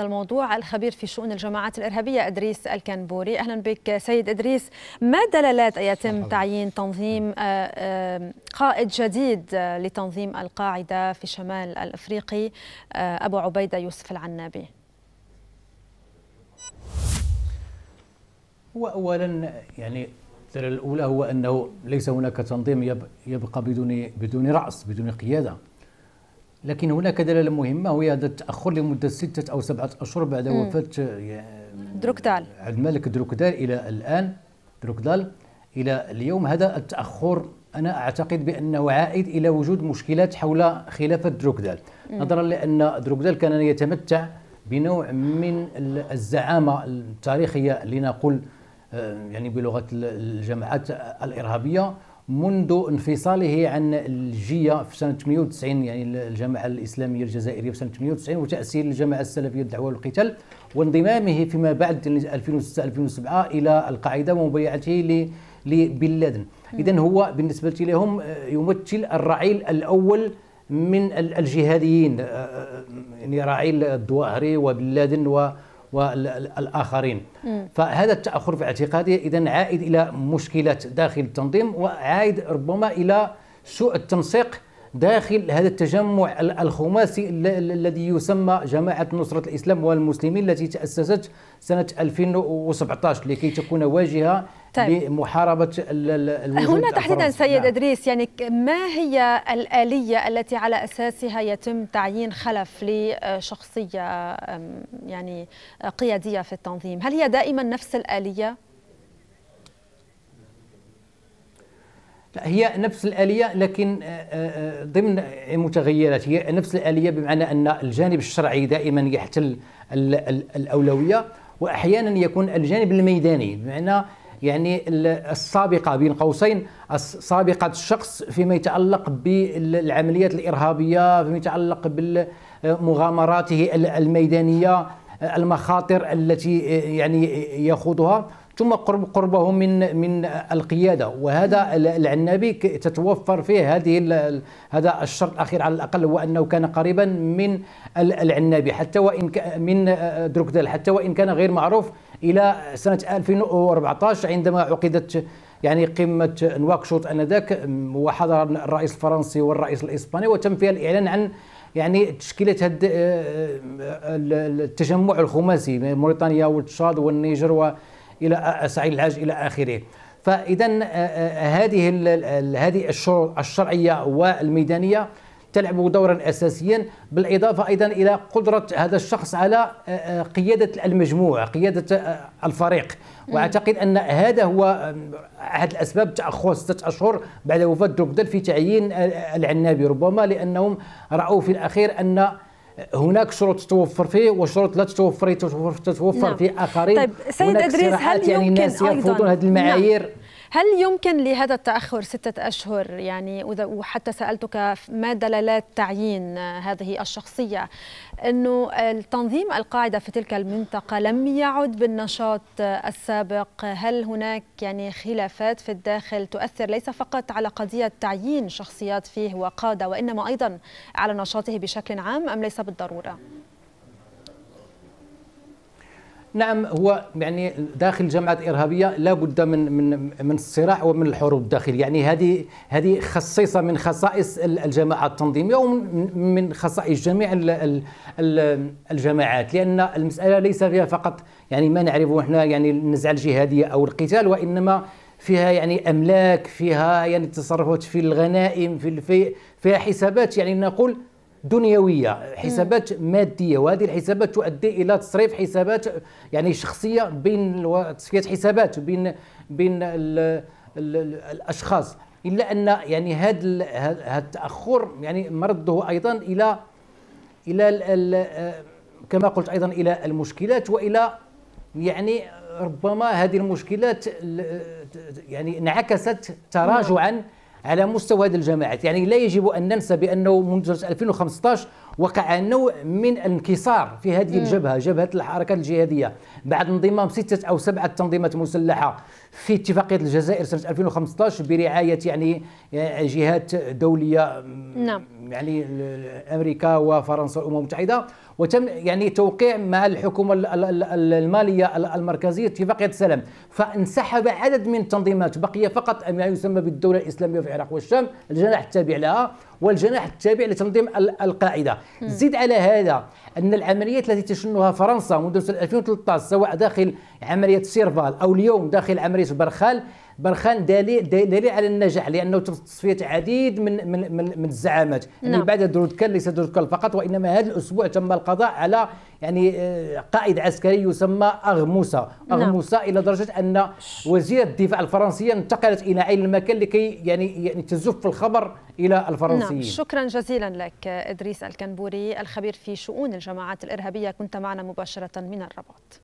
الموضوع الخبير في شؤون الجماعات الإرهابية إدريس الكنبوري أهلا بك سيد إدريس ما دلالات يتم تعيين تنظيم آه، آه، قائد جديد آه، لتنظيم القاعدة في شمال الأفريقي أبو عبيدة يوسف العنابي هو أولا يعني الدلالة الأولى هو أنه ليس هناك تنظيم يبقى بدون بدون رأس بدون قيادة لكن هناك دلالة مهمة وهي هذا التأخر لمدة ستة أو سبعة أشهر بعد مم. وفاة آه، دروكدال عبد الملك دروكدال إلى الآن دروكدال إلى اليوم هذا التأخر أنا أعتقد بأنه عائد إلى وجود مشكلات حول خلافة دروكدال نظرا لأن دروكدال كان يتمتع بنوع من الزعامة التاريخية لنقول آه، يعني بلغة الجماعات الإرهابية منذ انفصاله عن الجيه في سنه 98 يعني الجماعه الاسلاميه الجزائريه في سنه 98 وتاسيس الجماعه السلفيه للدعوه والقتال وانضمامه فيما بعد 2006 2007 الى القاعده ومبايعته لبن لادن اذا هو بالنسبه لهم آه، يمثل الرعيل الاول من الجهاديين آه، آه، يعني رعيل الظواهري وبن لادن و والآخرين فهذا التأخر في اعتقادي إذا عائد إلى مشكلات داخل التنظيم وعائد ربما إلى سوء التنسيق داخل هذا التجمع الخماسي الذي يسمى جماعة نصرة الإسلام والمسلمين التي تأسست سنة 2017 لكي تكون واجهة طيب. لمحاربه الوجود هنا تحديدا سيد نعم. ادريس يعني ما هي الاليه التي على اساسها يتم تعيين خلف لشخصيه يعني قياديه في التنظيم هل هي دائما نفس الاليه هي نفس الآلية لكن آه، آه، ضمن متغيرات هي نفس الآلية بمعنى أن الجانب الشرعي دائما يحتل الأولوية وأحيانا يكون الجانب الميداني بمعنى يعني السابقه بين قوسين سابقه الشخص فيما يتعلق بالعمليات الارهابيه فيما يتعلق بمغامراته الميدانيه المخاطر التي آه، يعني آه، يخوضها ثم قرب قربه من من القياده وهذا العنابي تتوفر فيه هذه هذا الشرط الاخير على الاقل هو انه كان قريبا من العنابي حتى وان من آه، آه، دروكدال حتى وان كان غير معروف الى سنه 2014 عندما عقدت يعني قمه نواكشوط انذاك وحضر الرئيس الفرنسي والرئيس الاسباني وتم فيها الاعلان عن يعني تشكيله هد... آه، التجمع الخماسي موريتانيا والتشاد والنيجر و... الى سعيد العاج الى اخره فاذا هذه هذه الشرعيه والميدانيه تلعب دورا اساسيا بالاضافه ايضا الى قدره هذا الشخص على قياده المجموع قياده الفريق واعتقد ان هذا هو احد الاسباب تاخر سته اشهر بعد وفاه دروبدل في تعيين العنابي ربما لانهم راوا في الاخير ان هناك شروط تتوفر فيه وشروط لا تتوفر تتوفر, تتوفر نعم. في اخرين طيب سيد ادريس هل يعني يمكن يعني الناس يرفضون هذه المعايير نعم. هل يمكن لهذا التأخر ستة أشهر يعني وحتى سألتك ما دلالات تعيين هذه الشخصية أنه التنظيم القاعدة في تلك المنطقة لم يعد بالنشاط السابق هل هناك يعني خلافات في الداخل تؤثر ليس فقط على قضية تعيين شخصيات فيه وقادة وإنما أيضا على نشاطه بشكل عام أم ليس بالضرورة؟ نعم هو يعني داخل جماعات إرهابية لا بد من من من الصراع ومن الحروب الداخلية يعني هذه هذه خصيصة من خصائص الجماعة التنظيمية ومن خصائص جميع الجماعات لأن المسألة ليس فيها فقط يعني ما نعرفه احنا يعني النزعة الجهادية أو القتال وإنما فيها يعني أملاك فيها يعني تصرفات في الغنائم في الفيء فيها حسابات يعني نقول دنيويه حسابات ماديه وهذه الحسابات تؤدي الى تصريف حسابات يعني شخصيه بين تصفيه حسابات بين بين الـ الـ الـ الاشخاص الا ان يعني هذا هذا التاخر يعني مرده ايضا الى الى آه، كما قلت ايضا الى المشكلات والى يعني ربما هذه المشكلات آه، يعني انعكست تراجعا على مستوى هذه الجماعات يعني لا يجب أن ننسى بأنه منذ 2015 وقع نوع من الانكسار في هذه الجبهة جبهة الحركات الجهادية بعد انضمام ستة أو سبعة تنظيمات مسلحة في اتفاقية الجزائر سنة 2015 برعاية يعني آه، جهات دولية نعم. يعني أمريكا وفرنسا والأمم المتحدة وتم يعني توقيع مع الحكومه الماليه المركزيه اتفاقيه سلام فانسحب عدد من التنظيمات بقي فقط ما يسمى بالدوله الاسلاميه في العراق والشام الجناح التابع لها والجناح التابع لتنظيم القاعده زيد على هذا ان العمليات التي تشنها فرنسا منذ 2013 سواء داخل عمليه سيرفال او اليوم داخل عمليه برخال برخان دليل دليل على النجاح لانه تصفيه عديد من من من, من الزعامات نعم. يعني بعد درودكان ليس درودكان فقط وانما هذا الاسبوع تم القضاء على يعني آه، قائد عسكري يسمى اغموسه نعم. اغموسه نعم. الى درجه ان وزير الدفاع الفرنسيه انتقلت الى عين المكان لكي يعني يعني تزف الخبر الى الفرنسيين نعم. شكرا جزيلا لك ادريس الكنبوري الخبير في شؤون الجماعات الارهابيه كنت معنا مباشره من الرباط